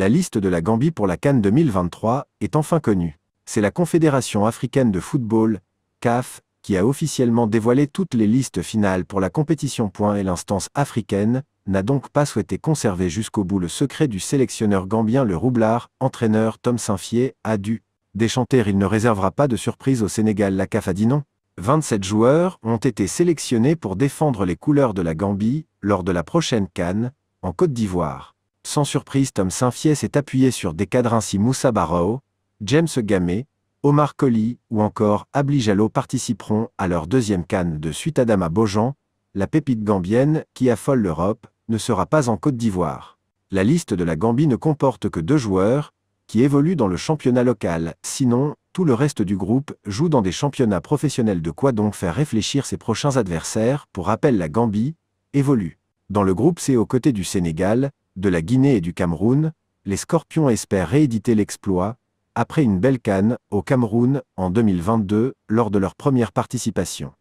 La liste de la Gambie pour la Cannes 2023 est enfin connue. C'est la Confédération africaine de football, CAF, qui a officiellement dévoilé toutes les listes finales pour la compétition. Et l'instance africaine n'a donc pas souhaité conserver jusqu'au bout le secret du sélectionneur gambien le roublard, entraîneur Tom Saint-Fier, a dû déchanter. Il ne réservera pas de surprise au Sénégal. La CAF a dit non. 27 joueurs ont été sélectionnés pour défendre les couleurs de la Gambie lors de la prochaine Cannes, en Côte d'Ivoire. Sans surprise, Tom Saint-Fier s'est appuyé sur des cadres ainsi Moussa Barrow, James Gamé, Omar Colli ou encore Abli participeront à leur deuxième canne de suite à Adama Beaujean, la pépite gambienne qui affole l'Europe, ne sera pas en Côte d'Ivoire. La liste de la Gambie ne comporte que deux joueurs, qui évoluent dans le championnat local, sinon, tout le reste du groupe joue dans des championnats professionnels de quoi donc faire réfléchir ses prochains adversaires, pour rappel la Gambie, évolue. Dans le groupe C aux côtés du Sénégal, de la Guinée et du Cameroun, les Scorpions espèrent rééditer l'exploit, après une belle canne, au Cameroun, en 2022, lors de leur première participation.